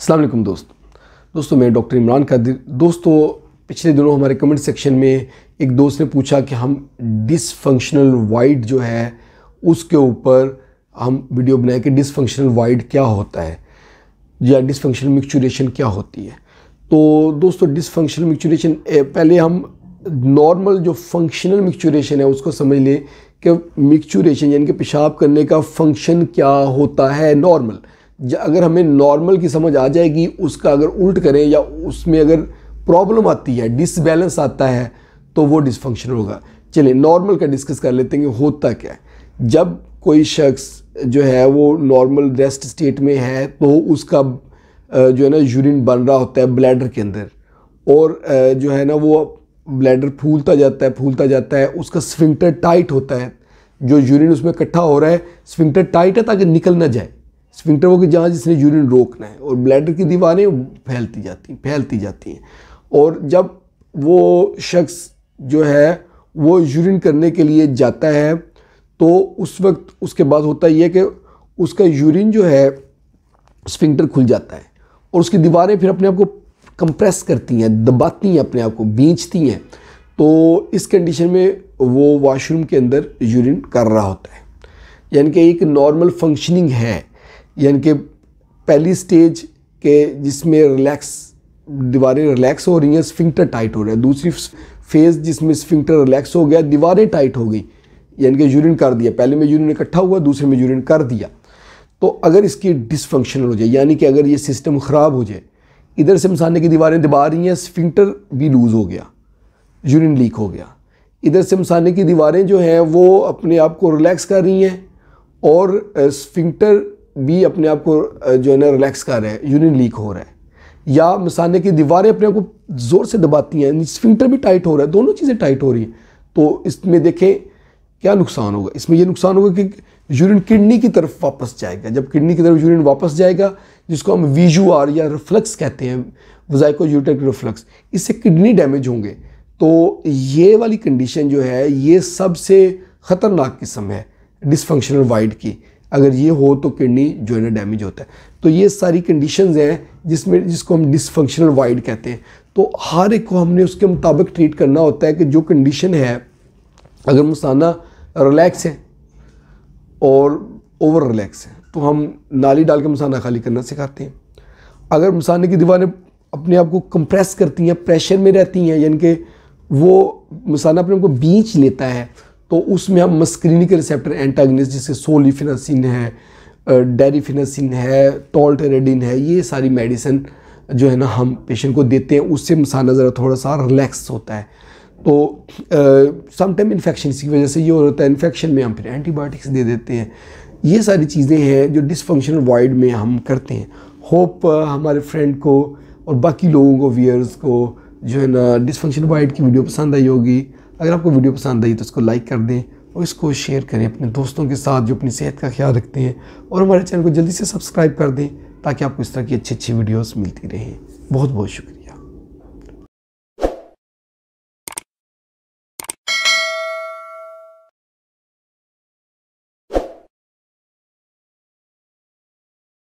अल्लाम दोस्त दोस्तों मैं डॉक्टर इमरान कादिर दोस्तों पिछले दिनों हमारे कमेंट सेक्शन में एक दोस्त ने पूछा कि हम डिसफंक्शनल वाइड जो है उसके ऊपर हम वीडियो बनाए कि डिसफंक्शनल वाइड क्या होता है या डिसफंक्शनल मिक्चुरेशन क्या होती है तो दोस्तों डिसफंक्शनल मिक्चुरेशन पहले हम नॉर्मल जो फंक्शनल मिक्चुरेशन है उसको समझ लें कि मिक्चुरेशन यानी कि पेशाब करने का फंक्शन क्या होता है नॉर्मल अगर हमें नॉर्मल की समझ आ जाएगी उसका अगर उल्ट करें या उसमें अगर प्रॉब्लम आती है डिसबैलेंस आता है तो वो डिसफंक्शन होगा चलिए नॉर्मल का डिस्कस कर लेते हैं कि होता क्या है जब कोई शख्स जो है वो नॉर्मल रेस्ट स्टेट में है तो उसका जो है ना यूरिन बन रहा होता है ब्लैडर के अंदर और जो है ना वो ब्लैडर फूलता जाता है फूलता जाता है उसका स्फिंक्टर टाइट होता है जो यूरिन उसमें इकट्ठा हो रहा है स्फिंक्टर टाइट है ताकि निकल ना जाए स्पिंक्टर वो कि जहाँ जिसने यूरिन रोकना है और ब्लैडर की दीवारें फैलती जाती हैं फैलती जाती हैं और जब वो शख्स जो है वो यूरिन करने के लिए जाता है तो उस वक्त उसके बाद होता यह कि उसका यूरिन जो है स्फिंक्टर खुल जाता है और उसकी दीवारें फिर अपने आप को कंप्रेस करती हैं दबाती हैं अपने आप को बींचती हैं तो इस कंडीशन में वो वाशरूम के अंदर यूरिन कर रहा होता है यानी कि एक नॉर्मल फंक्शनिंग है यानी कि पहली स्टेज के जिसमें रिलैक्स दीवारें रिलैक्स हो रही हैं स्फिंक्टर टाइट हो रहा है दूसरी फेज़ जिसमें स्फिंक्टर रिलैक्स हो गया दीवारें टाइट हो गई यानी कि यूरिन कर दिया पहले में यूरिन इकट्ठा हुआ दूसरे में यूरिन कर दिया तो अगर इसकी डिसफंक्शनल हो जाए यानी कि अगर ये सिस्टम ख़राब हो जाए इधर से मसाने की दीवारें दबा रही हैं स्फिंक्टर भी लूज़ हो गया यूरिन लीक हो गया इधर से मसाने की दीवारें जो हैं वो अपने आप को रिलैक्स कर रही हैं और स्फिंक्टर भी अपने आप को जो है ना रिलैक्स कर रहे हैं यूरिन लीक हो रहा है या मसाने की दीवारें अपने आप को ज़ोर से दबाती हैं स्विंटर भी टाइट हो रहा है दोनों चीज़ें टाइट हो रही हैं तो इसमें देखें क्या नुकसान होगा इसमें यह नुकसान होगा कि यूरिन किडनी की तरफ वापस जाएगा जब किडनी की तरफ यूरिन वापस जाएगा जिसको हम वीजू या रिफ्लक्स कहते हैं वजायको यूटेक रिफ्लक्स इससे किडनी डैमेज होंगे तो ये वाली कंडीशन जो है ये सबसे ख़तरनाक किस्म है डिसफंक्शनल वाइड की अगर ये हो तो किडनी जो है ना डैमेज होता है तो ये सारी कंडीशंस हैं जिसमें जिसको हम डिसफंक्शनल वाइड कहते हैं तो हर एक को हमने उसके मुताबिक ट्रीट करना होता है कि जो कंडीशन है अगर मुसाना रिलैक्स है और ओवर रिलैक्स है तो हम नाली डाल के मसाना खाली करना सिखाते हैं अगर मसाने की दीवारें अपने आप को कंप्रेस करती हैं प्रेशर में रहती हैं यानी कि वो मसाना अपने आप को बीच लेता है तो उसमें हम मस्क्रीनिक रिसेप्टर एंटागनिस्ट जैसे सोलिफिनासिन है डेरिफिनासिन है टोल्टेरेडिन है ये सारी मेडिसिन जो है ना हम पेशेंट को देते हैं उससे मसाना ज़रा थोड़ा सा रिलैक्स होता है तो समटाइम इन्फेक्शन की वजह से ये हो जाता है इन्फेक्शन में हम फिर एंटीबायोटिक्स दे देते हैं ये सारी चीज़ें हैं जो डिसफंक्शनल वाइड में हम करते हैं होप हमारे फ्रेंड को और बाकी लोगों को वियर्स को जो है ना डिसफंक्शन वाइड की वीडियो पसंद आई होगी अगर आपको वीडियो पसंद आई तो इसको लाइक कर दें और इसको शेयर करें अपने दोस्तों के साथ जो अपनी सेहत का ख्याल रखते हैं और हमारे चैनल को जल्दी से सब्सक्राइब कर दें ताकि आपको इस तरह की अच्छी अच्छी वीडियोस मिलती रहें बहुत बहुत शुक्रिया